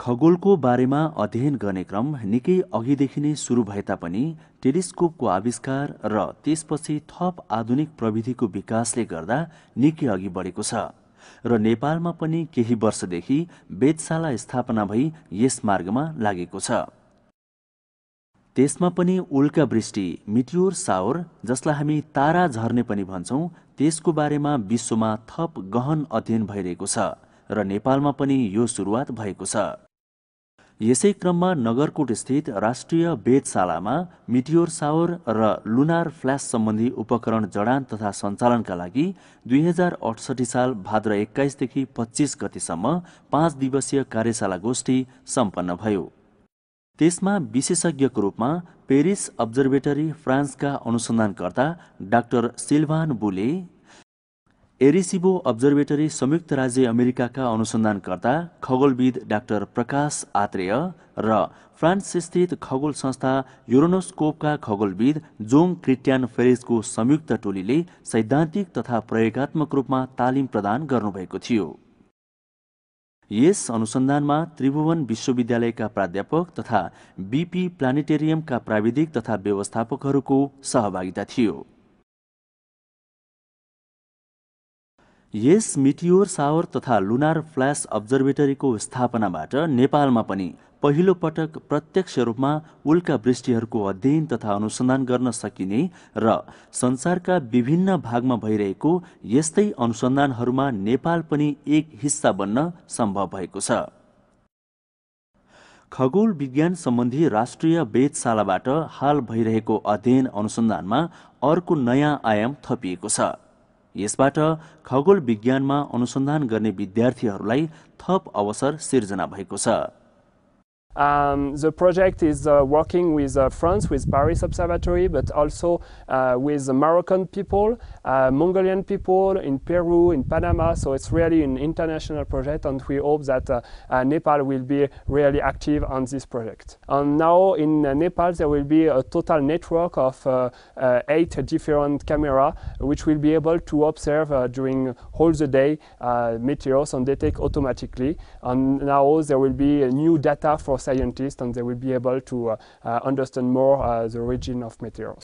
खगोलको बारेमा अध्ययन गर्ने क्रम निकै अघिदेखि नै सुरु भए तापनि टेलिस्कोपको आविष्कार र त्यसपछि थप आधुनिक प्रविधिको विकासले गर्दा निकै अघि बढेको छ र नेपालमा पनि केही वर्षदेखि वेदशाला स्थापना भई यस मार्गमा लागेको छ त्यसमा पनि उल्का वृष्टि मिट्योर सावर जसलाई हामी तारा झर्ने पनि भन्छौँ त्यसको बारेमा विश्वमा थप गहन अध्ययन भइरहेको छ र नेपालमा पनि यो सुरुवात भएको छ यसै क्रममा नगरकोट स्थित राष्ट्रिय वेदशालामा मिटियोर सावर र लुनार फ्ल्यास सम्बन्धी उपकरण जडान तथा सञ्चालनका लागि दुई हजार अठसठी साल भाद्र एक्काइसदेखि पच्चिस गतिसम्म पाँच दिवसीय कार्यशाला गोष्ठी सम्पन्न भयो त्यसमा विशेषज्ञको रूपमा पेरिस अब्जर्भेटरी फ्रान्सका अनुसन्धानकर्ता डाक्टर सिल्भान बुले एरिसिबो अब्जर्भेटरी संयुक्त राज्य अमेरिकाका अनुसन्धानकर्ता खगोलविद डाक्टर प्रकाश आत्रेय र फ्रान्सस्थित खगोल संस्था युरोनोस्कोपका खगोलविद जोङ क्रिट्यान फेरिजको संयुक्त टोलीले सैद्धान्तिक तथा प्रयोगत्मक रूपमा तालिम प्रदान गर्नुभएको थियो यस अनुसन्धानमा त्रिभुवन विश्वविद्यालयका प्राध्यापक तथा बिपी प्लानेटेरियमका प्राविधिक तथा व्यवस्थापकहरूको सहभागिता थियो यस मिटियोर सावर तथा लुनार फ्ल्यास अब्जर्भेटरीको स्थापनाबाट नेपालमा पनि पहिलो पटक प्रत्यक्ष रूपमा उल्का वृष्टिहरूको अध्ययन तथा अनुसन्धान गर्न सकिने र संसारका विभिन्न भागमा भइरहेको यस्तै अनुसन्धानहरूमा नेपाल पनि एक हिस्सा बन्न सम्भव भएको छ खगोल विज्ञान सम्बन्धी राष्ट्रिय वेदशालाबाट हाल भइरहेको अध्ययन अनुसन्धानमा अर्को नयाँ आयाम थपिएको छ यसबाट खगोल विज्ञानमा अनुसन्धान गर्ने विद्यार्थीहरूलाई थप अवसर सिर्जना भएको छ Um, the project is uh, working with uh, France, with Paris Observatory, but also uh, with Moroccan people, uh, Mongolian people in Peru, in Panama. So it's really an international project, and we hope that uh, uh, Nepal will be really active on this project. And now in Nepal, there will be a total network of eight different cameras, which will be able to observe during all the day meteors and detect automatically. And now there will be new data for scientists and they will be able to uh, uh, understand more uh, the origin of materials.